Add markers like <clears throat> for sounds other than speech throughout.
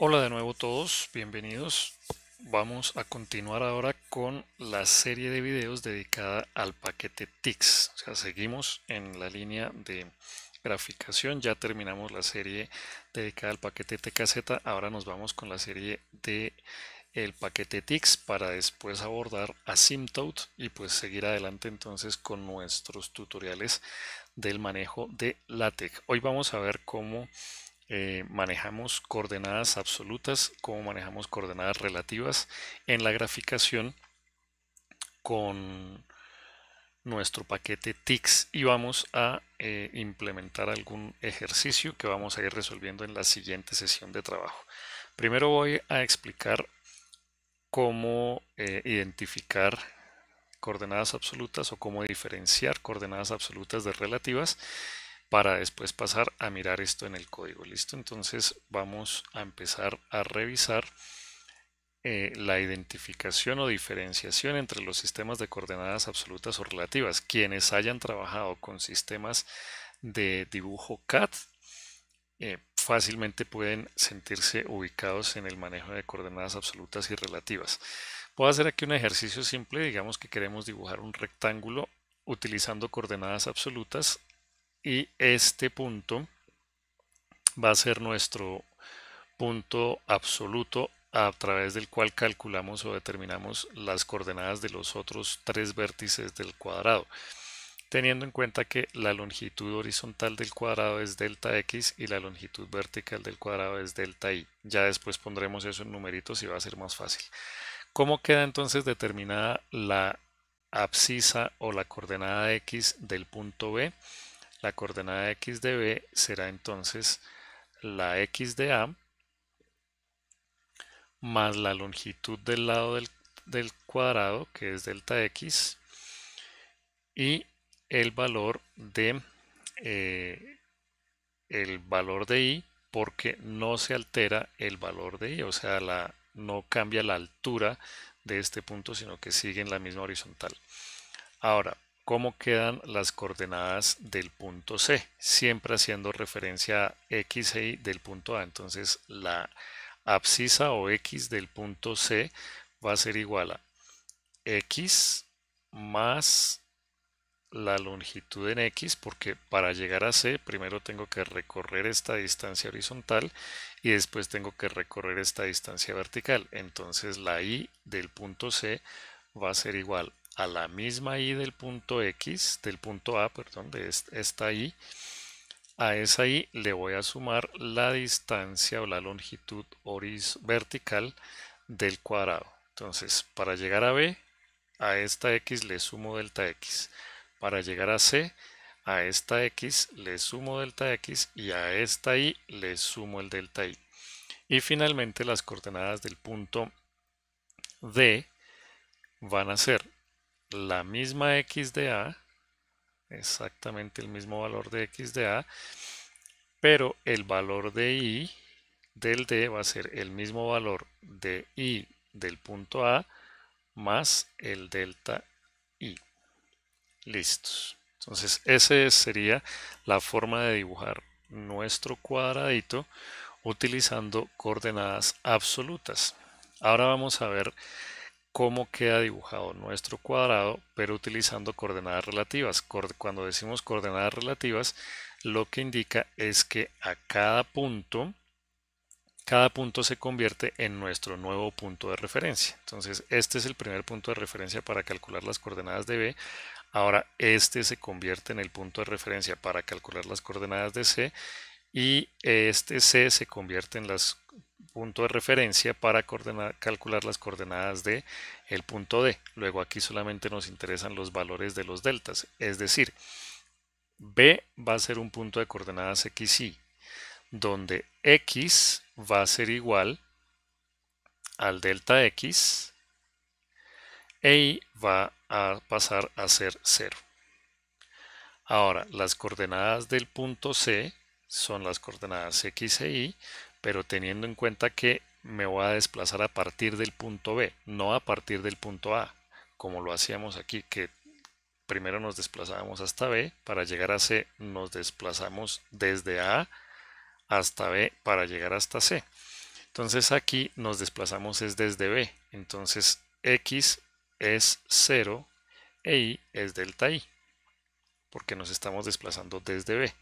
Hola de nuevo todos, bienvenidos. Vamos a continuar ahora con la serie de videos dedicada al paquete TICS. O sea, seguimos en la línea de graficación, ya terminamos la serie dedicada al paquete TKZ, ahora nos vamos con la serie de el paquete TICS para después abordar Asymptote y pues seguir adelante entonces con nuestros tutoriales del manejo de LaTeX. Hoy vamos a ver cómo eh, manejamos coordenadas absolutas como manejamos coordenadas relativas en la graficación con nuestro paquete TICS y vamos a eh, implementar algún ejercicio que vamos a ir resolviendo en la siguiente sesión de trabajo. Primero voy a explicar cómo eh, identificar coordenadas absolutas o cómo diferenciar coordenadas absolutas de relativas para después pasar a mirar esto en el código. ¿Listo? Entonces vamos a empezar a revisar eh, la identificación o diferenciación entre los sistemas de coordenadas absolutas o relativas. Quienes hayan trabajado con sistemas de dibujo CAD eh, fácilmente pueden sentirse ubicados en el manejo de coordenadas absolutas y relativas. Puedo hacer aquí un ejercicio simple, digamos que queremos dibujar un rectángulo utilizando coordenadas absolutas y este punto va a ser nuestro punto absoluto a través del cual calculamos o determinamos las coordenadas de los otros tres vértices del cuadrado, teniendo en cuenta que la longitud horizontal del cuadrado es delta x y la longitud vertical del cuadrado es delta y. Ya después pondremos eso en numeritos y va a ser más fácil. ¿Cómo queda entonces determinada la abscisa o la coordenada x del punto B? La coordenada x de b será entonces la x de a más la longitud del lado del, cuadrado, que es delta x, y el valor de eh, el valor de i porque no se altera el valor de y, o sea, la, no cambia la altura de este punto, sino que sigue en la misma horizontal. Ahora, cómo quedan las coordenadas del punto C, siempre haciendo referencia a X e Y del punto A. Entonces la abscisa o X del punto C va a ser igual a X más la longitud en X, porque para llegar a C primero tengo que recorrer esta distancia horizontal y después tengo que recorrer esta distancia vertical. Entonces la Y del punto C va a ser igual a la misma i del punto x, del punto a, perdón, de esta i, a esa i le voy a sumar la distancia o la longitud vertical del cuadrado. Entonces, para llegar a b, a esta x le sumo delta x. Para llegar a c, a esta x le sumo delta x y a esta y le sumo el delta y. Y finalmente las coordenadas del punto D van a ser la misma x de a, exactamente el mismo valor de x de a, pero el valor de i del d va a ser el mismo valor de i del punto a más el delta i. Listos. Entonces, esa sería la forma de dibujar nuestro cuadradito utilizando coordenadas absolutas. Ahora vamos a ver cómo queda dibujado nuestro cuadrado, pero utilizando coordenadas relativas. Cuando decimos coordenadas relativas, lo que indica es que a cada punto, cada punto se convierte en nuestro nuevo punto de referencia. Entonces, este es el primer punto de referencia para calcular las coordenadas de B. Ahora, este se convierte en el punto de referencia para calcular las coordenadas de C y este C se convierte en las punto de referencia para calcular las coordenadas de el punto D. Luego aquí solamente nos interesan los valores de los deltas, es decir, B va a ser un punto de coordenadas XY, donde X va a ser igual al delta X e Y va a pasar a ser 0. Ahora, las coordenadas del punto C son las coordenadas X Y, e pero teniendo en cuenta que me voy a desplazar a partir del punto B, no a partir del punto A, como lo hacíamos aquí, que primero nos desplazábamos hasta B, para llegar a C nos desplazamos desde A hasta B para llegar hasta C. Entonces aquí nos desplazamos es desde B, entonces X es 0 e Y es delta Y, porque nos estamos desplazando desde B.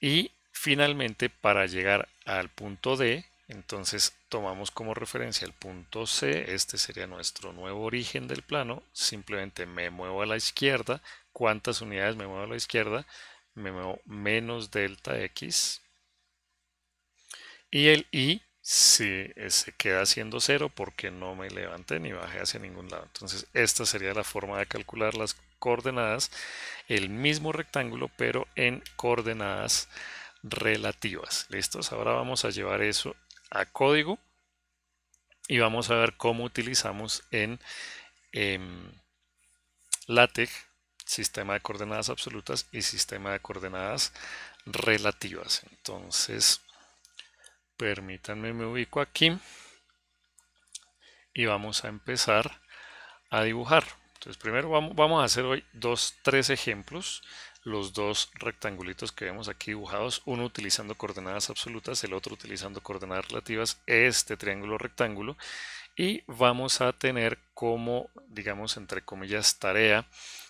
Y Finalmente, para llegar al punto D, entonces tomamos como referencia el punto C, este sería nuestro nuevo origen del plano, simplemente me muevo a la izquierda, ¿cuántas unidades me muevo a la izquierda? Me muevo menos delta X y el Y si eh, se queda siendo cero porque no me levanté ni bajé hacia ningún lado. Entonces esta sería la forma de calcular las coordenadas, el mismo rectángulo pero en coordenadas relativas. ¿Listos? Ahora vamos a llevar eso a código y vamos a ver cómo utilizamos en em, LaTeX sistema de coordenadas absolutas y sistema de coordenadas relativas. Entonces, permítanme, me ubico aquí y vamos a empezar a dibujar. Entonces, primero vamos, vamos a hacer hoy dos, tres ejemplos los dos rectangulitos que vemos aquí dibujados, uno utilizando coordenadas absolutas, el otro utilizando coordenadas relativas, este triángulo rectángulo, y vamos a tener como, digamos, entre comillas, tarea,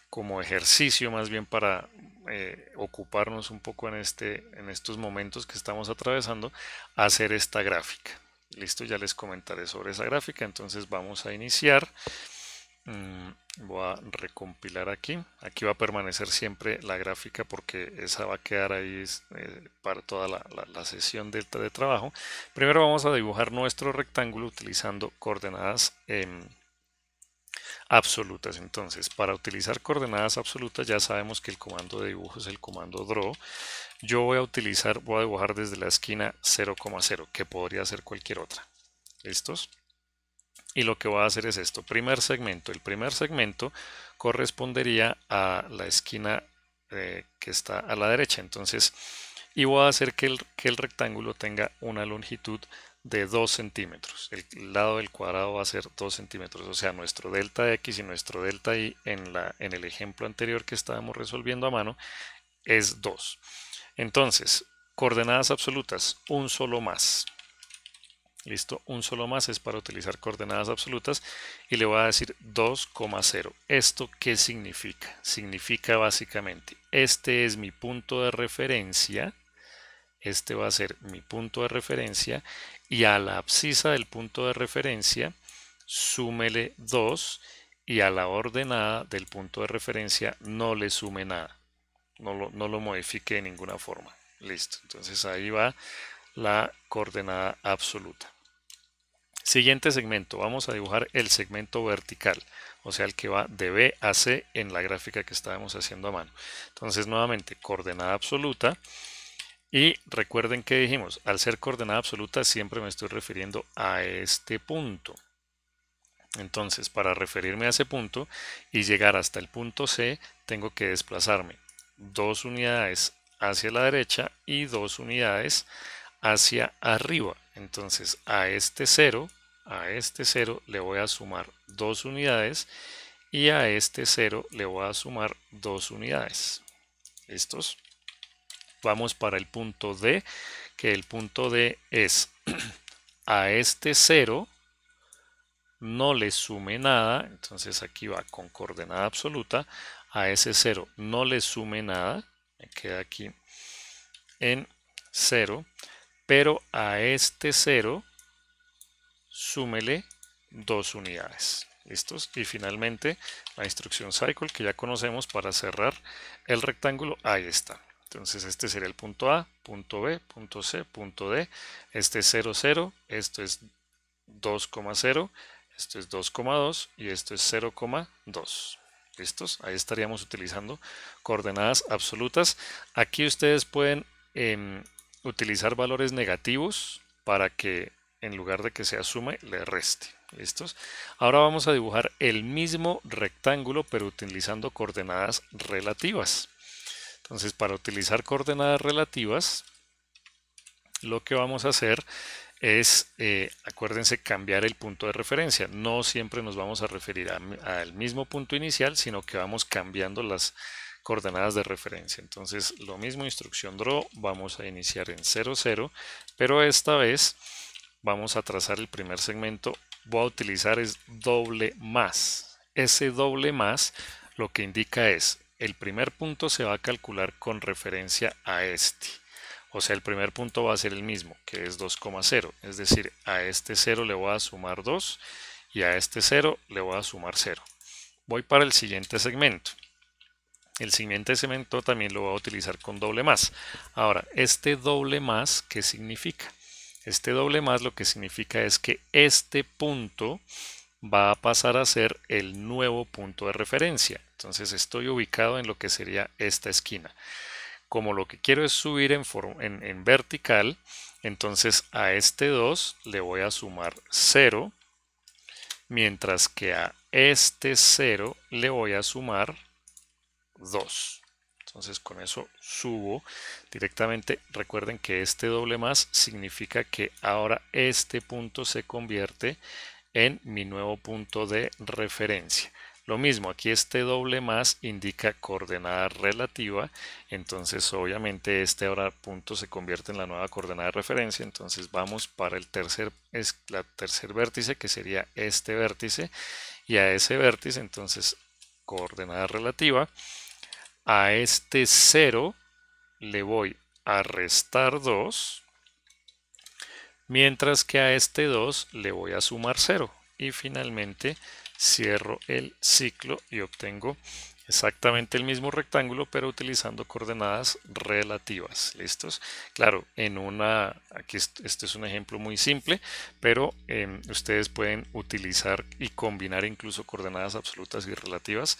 como ejercicio más bien para eh, ocuparnos un poco en, este, en estos momentos que estamos atravesando, hacer esta gráfica. Listo, ya les comentaré sobre esa gráfica, entonces vamos a iniciar. Mm, voy a recompilar aquí aquí va a permanecer siempre la gráfica porque esa va a quedar ahí eh, para toda la, sesión delta de, trabajo primero vamos a dibujar nuestro rectángulo utilizando coordenadas absolutas entonces para utilizar coordenadas absolutas ya sabemos que el comando de dibujo es el comando draw yo voy a utilizar voy a dibujar desde la esquina 0,0 que podría ser cualquier otra listos y lo que voy a hacer es esto. Primer segmento. El primer segmento correspondería a la esquina eh, que está a la derecha. Entonces, y voy a hacer que el, el rectángulo tenga una longitud de 2 centímetros. El lado del cuadrado va a ser 2 centímetros. O sea, nuestro delta X y nuestro delta Y en, la, en el ejemplo anterior que estábamos resolviendo a mano es 2. Entonces, coordenadas absolutas, un solo más. Listo, un solo más es para utilizar coordenadas absolutas y le voy a decir 2,0. ¿Esto qué significa? Significa básicamente, este es mi punto de referencia, este va a ser mi punto de referencia y a la abscisa del punto de referencia súmele 2 y a la ordenada del punto de referencia no le sume nada. No lo, no lo modifique de ninguna forma. Listo, entonces ahí va la coordenada absoluta. Siguiente segmento, vamos a dibujar el segmento vertical, o sea, el que va de B a C en la gráfica que estábamos haciendo a mano. Entonces, nuevamente, coordenada absoluta. Y recuerden que dijimos, al ser coordenada absoluta siempre me estoy refiriendo a este punto. Entonces, para referirme a ese punto y llegar hasta el punto C, tengo que desplazarme dos unidades hacia la derecha y dos unidades hacia arriba. Entonces a este 0, a este 0 le voy a sumar 2 unidades y a este 0 le voy a sumar 2 unidades. ¿Listos? Vamos para el punto D, que el punto D es <clears throat> a este 0 no le sume nada, entonces aquí va con coordenada absoluta, a ese 0 no le sume nada, me queda aquí en 0 pero a este 0 súmele dos unidades. ¿Listos? Y finalmente la instrucción cycle que ya conocemos para cerrar el rectángulo, ahí está. Entonces este sería el punto A, punto B, punto C, punto D. Este es 0, 0, esto es 2,0, esto es 2,2 y esto es 0,2. ¿Listos? Ahí estaríamos utilizando coordenadas absolutas. Aquí ustedes pueden... Em, utilizar valores negativos para que en lugar de que se asume le reste. Ahora vamos a dibujar el mismo rectángulo pero utilizando coordenadas relativas. Entonces para utilizar coordenadas relativas lo que vamos a hacer es, eh, acuérdense, cambiar el punto de referencia. No siempre nos vamos a referir al mismo punto inicial, sino que vamos cambiando las, coordenadas de referencia. Entonces, lo mismo instrucción draw, vamos a iniciar en 0, 0, pero esta vez vamos a trazar el primer segmento. Voy a utilizar es doble más. Ese doble más lo que indica es el primer punto se va a calcular con referencia a este. O sea, el primer punto va a ser el mismo, que es 2,0. Es decir, a este 0 le voy a sumar 2 y a este 0 le voy a sumar 0. Voy para el siguiente segmento. El siguiente cemento también lo voy a utilizar con doble más. Ahora, este doble más, ¿qué significa? Este doble más lo que significa es que este punto va a pasar a ser el nuevo punto de referencia. Entonces estoy ubicado en lo que sería esta esquina. Como lo que quiero es subir en, en vertical, entonces a este 2 le voy a sumar 0, mientras que a este 0 le voy a sumar 2. Entonces con eso subo directamente. Recuerden que este doble más significa que ahora este punto se convierte en mi nuevo punto de referencia. Lo mismo, aquí este doble más indica coordenada relativa, entonces obviamente este ahora punto se convierte en la nueva coordenada de referencia, entonces vamos para el tercer, es la tercer vértice que sería este vértice y a ese vértice entonces coordenada relativa a este 0 le voy a restar 2, mientras que a este 2 le voy a sumar 0. Y finalmente cierro el ciclo y obtengo exactamente el mismo rectángulo pero utilizando coordenadas relativas listos claro en una aquí este es un ejemplo muy simple pero em, ustedes pueden utilizar y combinar incluso coordenadas absolutas y relativas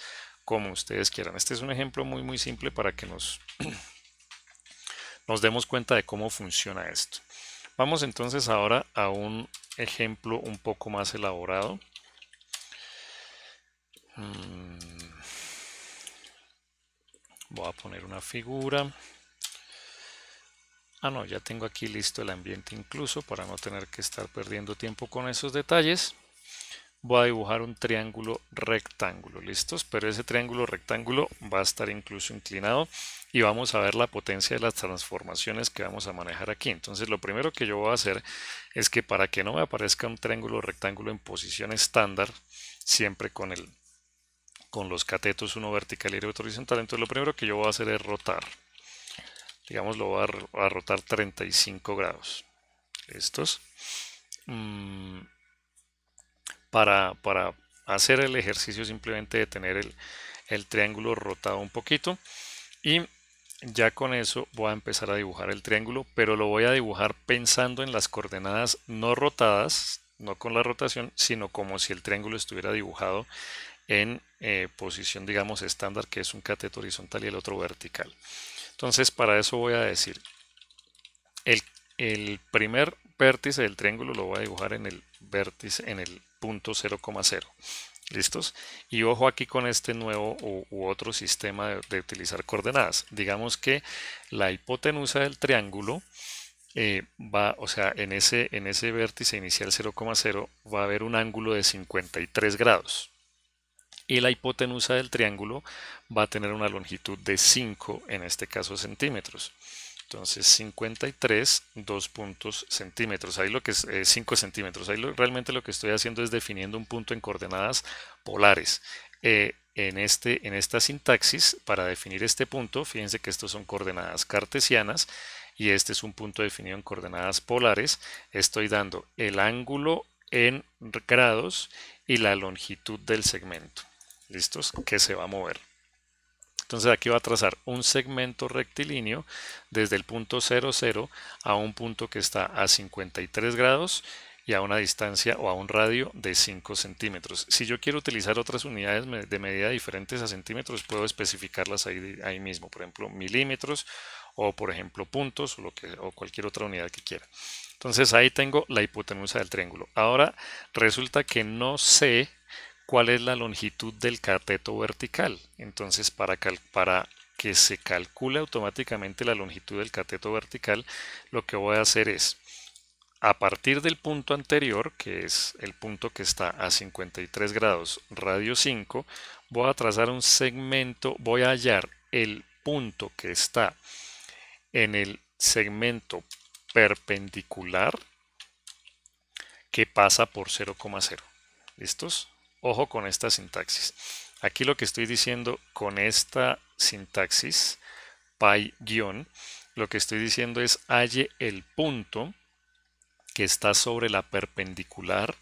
como ustedes quieran. Este es un ejemplo muy muy simple para que nos, <clears throat> nos demos cuenta de cómo funciona esto. Vamos entonces ahora a un ejemplo un poco más elaborado. Mm. Voy a poner una figura. Ah, no, ya tengo aquí listo el ambiente incluso para no tener que estar perdiendo tiempo con esos detalles voy a dibujar un triángulo rectángulo, ¿listos? Pero ese triángulo rectángulo va a estar incluso inclinado y vamos a ver la potencia de las transformaciones que vamos a manejar aquí. Entonces lo primero que yo voy a hacer es que para que no me aparezca un triángulo rectángulo en posición estándar, siempre con, el, con los catetos uno vertical y otro horizontal, entonces lo primero que yo voy a hacer es rotar. Digamos, lo voy a, rotar 35 grados. ¿Listos? Mm, para, hacer el ejercicio simplemente de tener el, triángulo rotado un poquito y ya con eso voy a empezar a dibujar el triángulo, pero lo voy a dibujar pensando en las coordenadas no rotadas, no con la rotación, sino como si el triángulo estuviera dibujado en eh, posición, digamos, estándar, que es un cateto horizontal y el otro vertical. Entonces, para eso voy a decir, el el primer vértice del triángulo lo voy a dibujar en el vértice, en el punto 0,0. ¿Listos? Y ojo aquí con este nuevo u, otro sistema de, utilizar coordenadas. Digamos que la hipotenusa del triángulo eh, va, o sea, en ese, en ese vértice inicial 0,0 va a haber un ángulo de 53 grados. Y la hipotenusa del triángulo va a tener una longitud de 5, en este caso centímetros. Entonces 53, 2 puntos centímetros. Ahí lo que es 5 eh, centímetros. Ahí realmente lo que estoy haciendo es definiendo un punto en coordenadas polares. Eh, en, este, en esta sintaxis, para definir este punto, fíjense que estos son coordenadas cartesianas y este es un punto definido en coordenadas polares. Estoy dando el ángulo en grados y la longitud del segmento. ¿Listos? Que se va a mover. Entonces aquí va a trazar un segmento rectilíneo desde el punto 00 a un punto que está a 53 grados y a una distancia o a un radio de 5 centímetros. Si yo quiero utilizar otras unidades de medida diferentes a centímetros, puedo especificarlas ahí, mismo, por ejemplo, milímetros o por ejemplo puntos o, o cualquier otra unidad que quiera. Entonces ahí tengo la hipotenusa del triángulo. Ahora resulta que no sé cuál es la longitud del cateto vertical. Entonces, para, que se calcule automáticamente la longitud del cateto vertical, lo que voy a hacer es, a partir del punto anterior, que es el punto que está a 53 grados, radio 5, voy a trazar un segmento, voy a hallar el punto que está en el segmento perpendicular que pasa por 0,0. ¿Listos? Ojo con esta sintaxis. Aquí lo que estoy diciendo con esta sintaxis, py lo que estoy diciendo es halle el punto que está sobre la perpendicular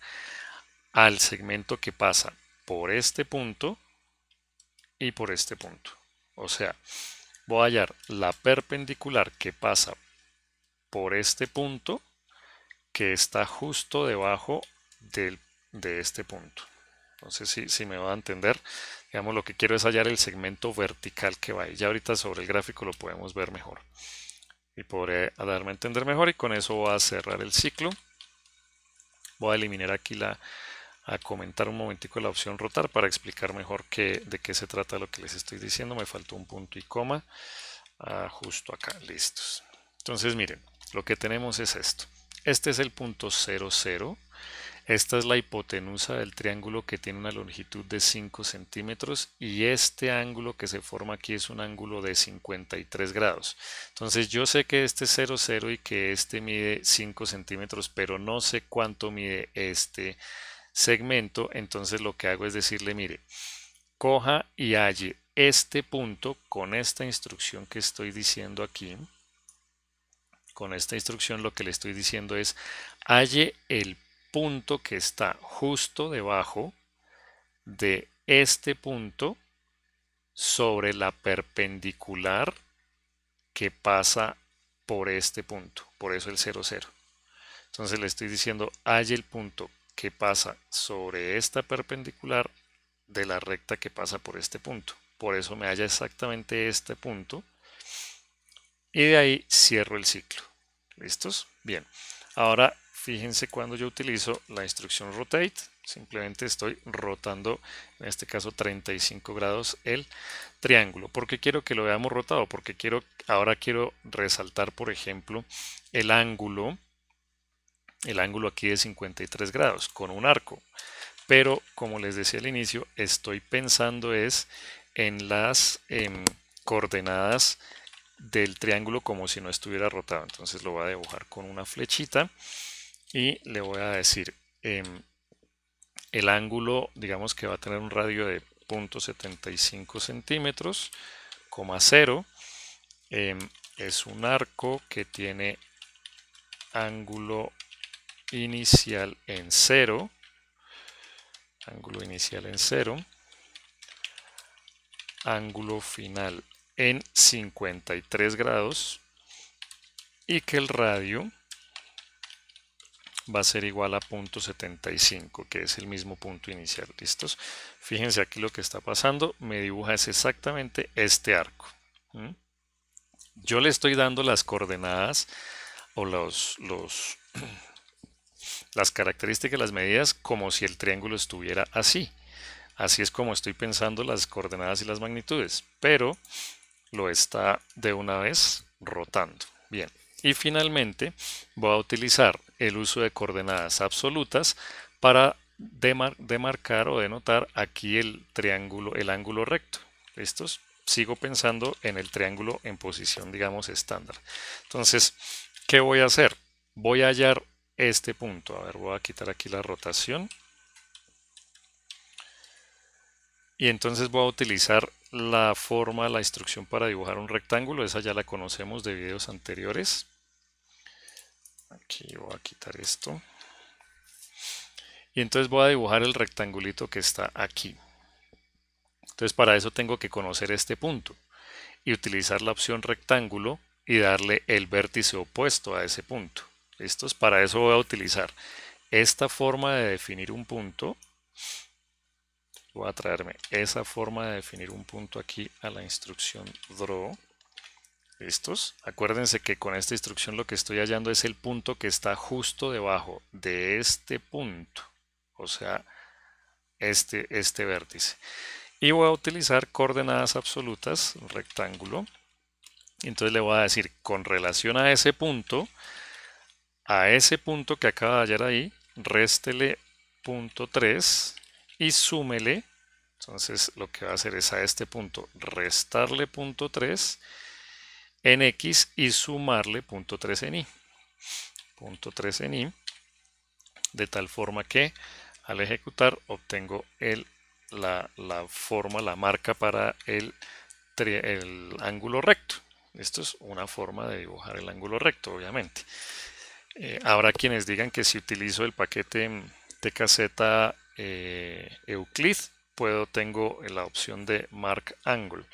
al segmento que pasa por este punto y por este punto. O sea, voy a hallar la perpendicular que pasa por este punto que está justo debajo de este punto entonces si, me va a entender. Digamos, lo que quiero es hallar el segmento vertical que va ahí. Ya ahorita sobre el gráfico lo podemos ver mejor. Y podré darme a entender mejor y con eso voy a cerrar el ciclo. Voy a eliminar aquí la, a comentar un momentico la opción rotar para explicar mejor qué, de qué se trata lo que les estoy diciendo. Me faltó un punto y coma ah, justo acá. Listos. Entonces miren, lo que tenemos es esto. Este es el punto 00 esta es la hipotenusa del triángulo que tiene una longitud de 5 centímetros y este ángulo que se forma aquí es un ángulo de 53 grados. Entonces yo sé que este es 0, y que este mide 5 centímetros, pero no sé cuánto mide este segmento. Entonces lo que hago es decirle, mire, coja y halle este punto con esta instrucción que estoy diciendo aquí. Con esta instrucción lo que le estoy diciendo es halle el punto que está justo debajo de este punto sobre la perpendicular que pasa por este punto, por eso el 0, 0. Entonces le estoy diciendo, hay el punto que pasa sobre esta perpendicular de la recta que pasa por este punto. Por eso me halla exactamente este punto. Y de ahí cierro el ciclo. ¿Listos? Bien. Ahora fíjense cuando yo utilizo la instrucción rotate, simplemente estoy rotando, en este caso 35 grados, el triángulo. ¿Por qué quiero que lo veamos rotado? Porque quiero, ahora quiero resaltar, por ejemplo, el ángulo, el ángulo aquí de 53 grados con un arco. Pero, como les decía al inicio, estoy pensando es en las em, coordenadas del triángulo como si no estuviera rotado. Entonces lo voy a dibujar con una flechita y le voy a decir em, el ángulo, digamos que va a tener un radio de 0.75 centímetros, coma cero. Em, es un arco que tiene ángulo inicial en cero. Ángulo inicial en cero. Ángulo final en 53 grados. Y que el radio va a ser igual a 75, que es el mismo punto inicial, ¿listos? Fíjense aquí lo que está pasando, me dibuja exactamente este arco. Yo le estoy dando las coordenadas o los, los, <clears throat> las características, las medidas, como si el triángulo estuviera así. Así es como estoy pensando las coordenadas y las magnitudes, pero lo está de una vez rotando. Bien, y finalmente voy a utilizar el uso de coordenadas absolutas para demarcar o denotar aquí el triángulo, el ángulo recto. ¿Listos? Sigo pensando en el triángulo en posición, digamos, estándar. Entonces, ¿qué voy a hacer? Voy a hallar este punto. A ver, voy a quitar aquí la rotación. Y entonces voy a utilizar la forma, la instrucción para dibujar un rectángulo. Esa ya la conocemos de videos anteriores. Aquí voy a quitar esto. Y entonces voy a dibujar el rectangulito que está aquí. Entonces para eso tengo que conocer este punto y utilizar la opción rectángulo y darle el vértice opuesto a ese punto. ¿Listos? Para eso voy a utilizar esta forma de definir un punto. Voy a traerme esa forma de definir un punto aquí a la instrucción draw estos, acuérdense que con esta instrucción lo que estoy hallando es el punto que está justo debajo de este punto, o sea, este, este vértice. Y voy a utilizar coordenadas absolutas, rectángulo. Entonces le voy a decir, con relación a ese punto, a ese punto que acaba de hallar ahí, réstele punto 3 y súmele. Entonces lo que va a hacer es a este punto restarle punto 3 en X y sumarle 3 en Y. Punto 3 en Y. De tal forma que al ejecutar obtengo el, la, forma, la marca para el, el ángulo recto. Esto es una forma de dibujar el ángulo recto, obviamente. ahora eh, habrá quienes digan que si utilizo el paquete TKZ eh, Euclid, puedo, tengo la opción de Mark Angle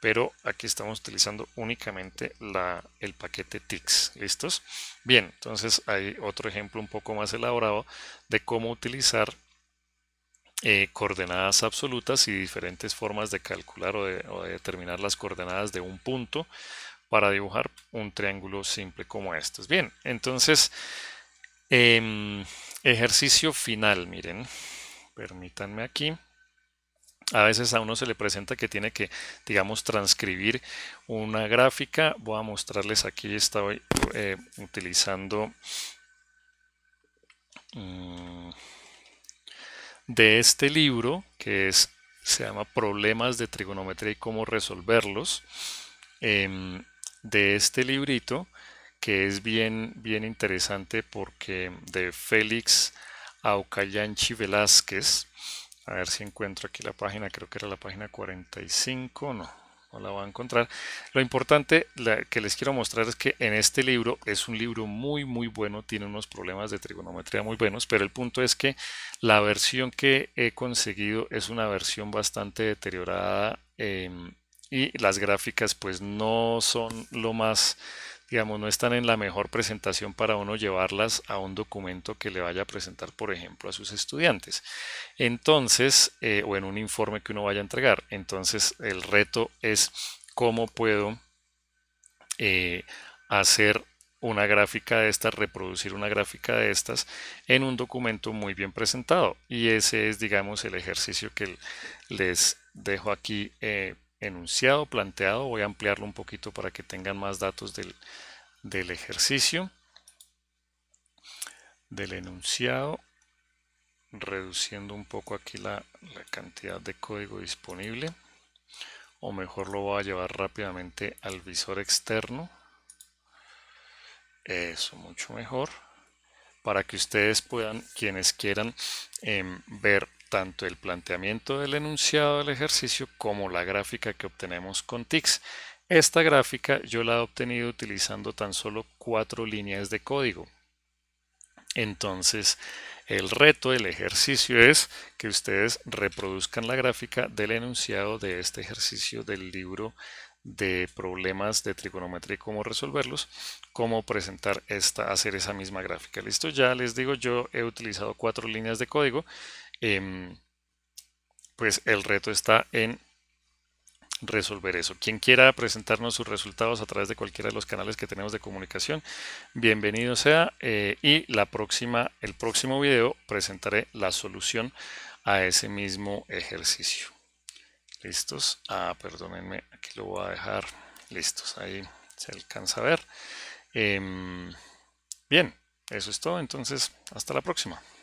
pero aquí estamos utilizando únicamente el paquete TICS. ¿Listos? Bien, entonces hay otro ejemplo un poco más elaborado de cómo utilizar eh, coordenadas absolutas y diferentes formas de calcular o de, determinar las coordenadas de un punto para dibujar un triángulo simple como estos. Bien, entonces, em, ejercicio final, miren, permítanme aquí. A veces a uno se le presenta que tiene que, digamos, transcribir una gráfica. Voy a mostrarles aquí, estoy eh, utilizando mm, de este libro que es, se llama Problemas de Trigonometría y cómo resolverlos. Em, de este librito que es bien, bien interesante porque de Félix Aucayanchi Velázquez. A ver si encuentro aquí la página, creo que era la página 45, no, no la voy a encontrar. Lo importante que les quiero mostrar es que en este libro es un libro muy muy bueno, tiene unos problemas de trigonometría muy buenos, pero el punto es que la versión que he conseguido es una versión bastante deteriorada em, y las gráficas pues no son lo más digamos, no están en la mejor presentación para uno llevarlas a un documento que le vaya a presentar, por ejemplo, a sus estudiantes. Entonces, eh, o en un informe que uno vaya a entregar. Entonces, el reto es cómo puedo eh, hacer una gráfica de estas, reproducir una gráfica de estas en un documento muy bien presentado. Y ese es, digamos, el ejercicio que les dejo aquí eh, enunciado, planteado. Voy a ampliarlo un poquito para que tengan más datos del, ejercicio, del enunciado, reduciendo un poco aquí la, cantidad de código disponible. O mejor lo voy a llevar rápidamente al visor externo. Eso, mucho mejor para que ustedes puedan, quienes quieran em, ver tanto el planteamiento del enunciado del ejercicio como la gráfica que obtenemos con TICS. Esta gráfica yo la he obtenido utilizando tan solo cuatro líneas de código. Entonces, el reto del ejercicio es que ustedes reproduzcan la gráfica del enunciado de este ejercicio del libro de problemas de trigonometría y cómo resolverlos, cómo presentar esta, hacer esa misma gráfica. Listo, ya les digo, yo he utilizado cuatro líneas de código Em, pues el reto está en resolver eso. Quien quiera presentarnos sus resultados a través de cualquiera de los canales que tenemos de comunicación, bienvenido sea. Eh, y la próxima, el próximo video presentaré la solución a ese mismo ejercicio. Listos. Ah, perdónenme, aquí lo voy a dejar. Listos, ahí se alcanza a ver. Em, bien, eso es todo. Entonces, hasta la próxima.